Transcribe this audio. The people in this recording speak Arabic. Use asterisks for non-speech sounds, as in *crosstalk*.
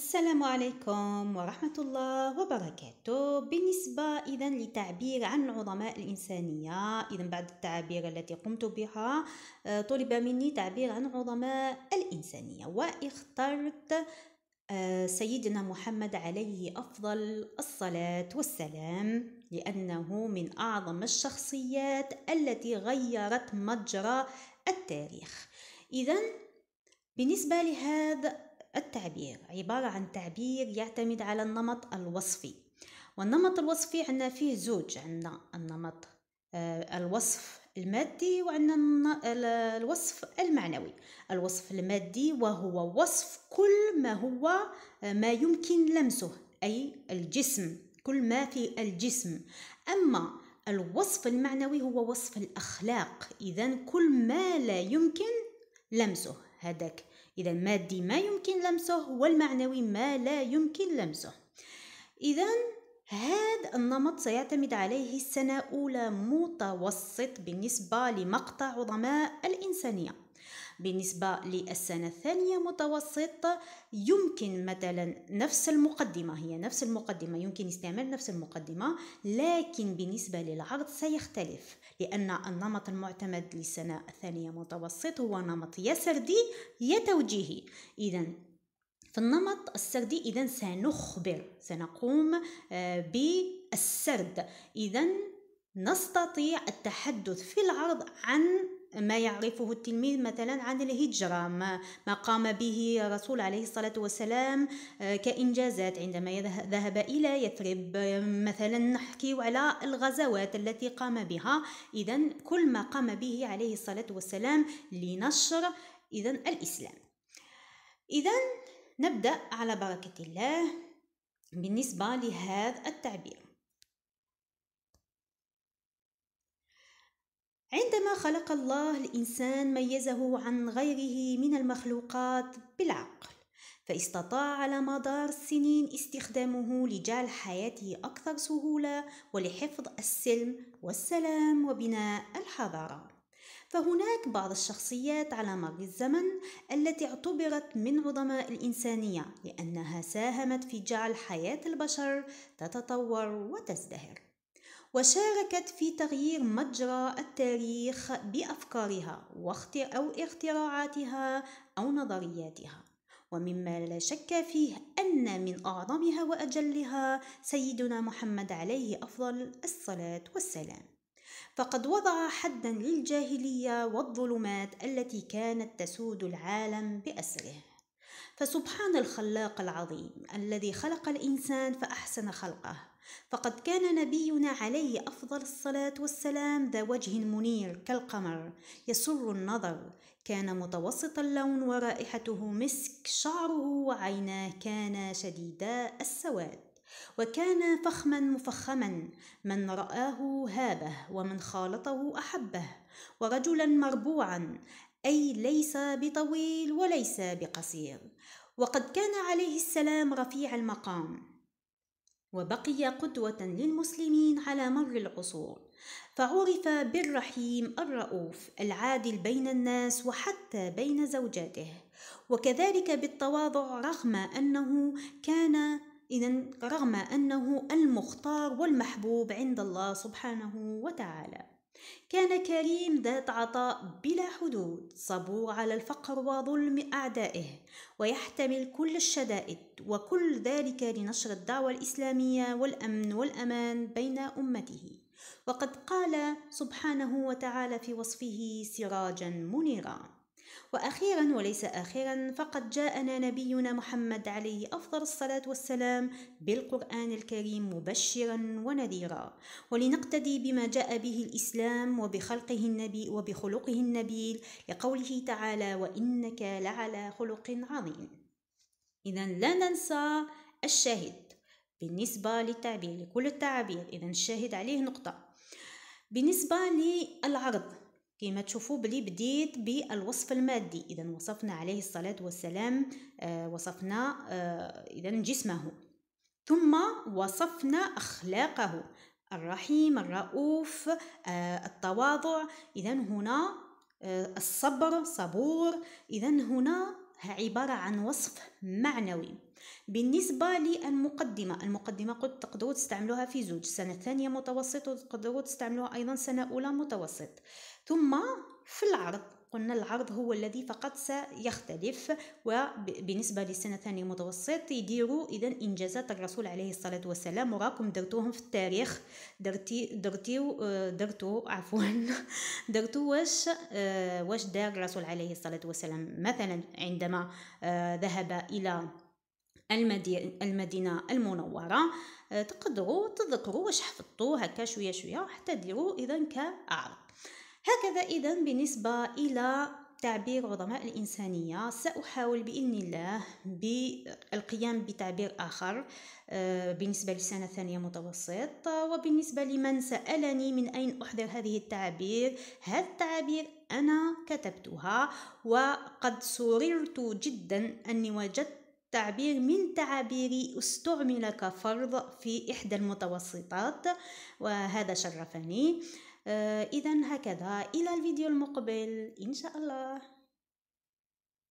السلام عليكم ورحمة الله وبركاته بالنسبة إذا لتعبير عن عظماء الإنسانية إذا بعد التعابير التي قمت بها آه، طلب مني تعبير عن عظماء الإنسانية واخترت آه، سيدنا محمد عليه أفضل الصلاة والسلام لأنه من أعظم الشخصيات التي غيرت مجرى التاريخ إذا بالنسبة لهذا التعبير عبارة عن تعبير يعتمد على النمط الوصفي والنمط الوصفي عندنا فيه زوج عندنا النمط آه، الوصف المادي وعندنا الوصف المعنوي الوصف المادي وهو وصف كل ما هو آه، ما يمكن لمسه أي الجسم كل ما في الجسم أما الوصف المعنوي هو وصف الأخلاق إذا كل ما لا يمكن لمسه هذاك إذا المادي ما يمكن لمسه والمعنوي ما لا يمكن لمسه إذا هذا النمط سيعتمد عليه السنة أولى متوسط بالنسبة لمقطع عظماء الإنسانية بالنسبة للسنة الثانية متوسط يمكن مثلا نفس المقدمة هي نفس المقدمة يمكن استعمال نفس المقدمة لكن بالنسبة للعرض سيختلف لأن النمط المعتمد للسنة الثانية متوسط هو نمط يا سردي يا توجيهي إذا في النمط السردي إذا سنخبر سنقوم آه، بالسرد إذا نستطيع التحدث في العرض عن ما يعرفه التلميذ مثلا عن الهجرة ما, قام به رسول عليه الصلاة والسلام آه، كإنجازات عندما ذهب إلى يثرب مثلا نحكي على الغزوات التي قام بها إذا كل ما قام به عليه الصلاة والسلام لنشر إذا الإسلام إذا نبدأ على بركة الله بالنسبة لهذا التعبير عندما خلق الله الإنسان ميزه عن غيره من المخلوقات بالعقل فاستطاع على مدار السنين استخدامه لجعل حياته أكثر سهولة ولحفظ السلم والسلام وبناء الحضارة فهناك بعض الشخصيات على مر الزمن التي اعتبرت من عظماء الإنسانية لأنها ساهمت في جعل حياة البشر تتطور وتزدهر وشاركت في تغيير مجرى التاريخ بأفكارها أو اختراعاتها أو نظرياتها ومما لا شك فيه أن من أعظمها وأجلها سيدنا محمد عليه أفضل الصلاة والسلام فقد وضع حدا للجاهلية والظلمات التي كانت تسود العالم بأسره فسبحان الخلاق العظيم الذي خلق الإنسان فأحسن خلقه فقد كان نبينا عليه أفضل الصلاة والسلام ذا وجه منير كالقمر يسر النظر كان متوسط اللون ورائحته مسك شعره وعيناه كانا شديدا السواد وكان فخما مفخما من رآه هابه ومن خالطه أحبه ورجلا مربوعا أي ليس بطويل وليس بقصير وقد كان عليه السلام رفيع المقام وبقي قدوة للمسلمين على مر العصور، فعُرف بالرحيم الرؤوف العادل بين الناس وحتى بين زوجاته، وكذلك بالتواضع رغم أنه كان إذا رغم أنه المختار والمحبوب عند الله سبحانه وتعالى. كان كريم ذات عطاء بلا حدود صبور على الفقر وظلم أعدائه ويحتمل كل الشدائد وكل ذلك لنشر الدعوة الإسلامية والأمن والأمان بين أمته وقد قال سبحانه وتعالى في وصفه سراجا منيرا واخيرا وليس آخرا فقد جاءنا نبينا محمد عليه افضل الصلاه والسلام بالقران الكريم مبشرا ونذيرا ولنقتدي بما جاء به الاسلام وبخلقه النبي وبخلقه النبيل لقوله تعالى وانك لعلى خلق عظيم اذا لا ننسى الشاهد بالنسبه للتعبير لكل التعابير اذا الشاهد عليه نقطه بالنسبه للعرض كما تشوفوا بلي بديت بالوصف المادي اذا وصفنا عليه الصلاه والسلام آه وصفنا آه اذا جسمه ثم وصفنا اخلاقه الرحيم الرؤوف آه التواضع اذا هنا آه، الصبر صبور اذا هنا عباره عن وصف معنوي بالنسبة للمقدمة المقدمة قد تقدروا تستعملوها في زوج سنة ثانية متوسط وتقدروا تستعملوها أيضا سنة أولى متوسط ثم في العرض قلنا العرض هو الذي فقط سيختلف وبالنسبة للسنة الثانية متوسط يديروا إذا إنجازات الرسول عليه الصلاة والسلام وراكم درتوهم في التاريخ درتي درتي آه، درتو عفوا *laughs* درتو واش آه، واش دار الرسول عليه الصلاة والسلام مثلا عندما آه، ذهب إلى المدينة المنورة آه، تقدروا تذكروا واش حفظتوا هكا شوية شوية حتى ديروا إذا كعرض هكذا إذا بالنسبة إلى تعبير عظماء الإنسانية سأحاول بإذن الله بالقيام بتعبير آخر آه، بالنسبة للسنة الثانية متوسط وبالنسبة لمن سألني من أين أحضر هذه التعابير هذا التعابير أنا كتبتها وقد سررت جدا أني وجدت تعبير من تعابير استعمل كفرض في إحدى المتوسطات وهذا شرفني آه، إذا هكذا إلى الفيديو المقبل إن شاء الله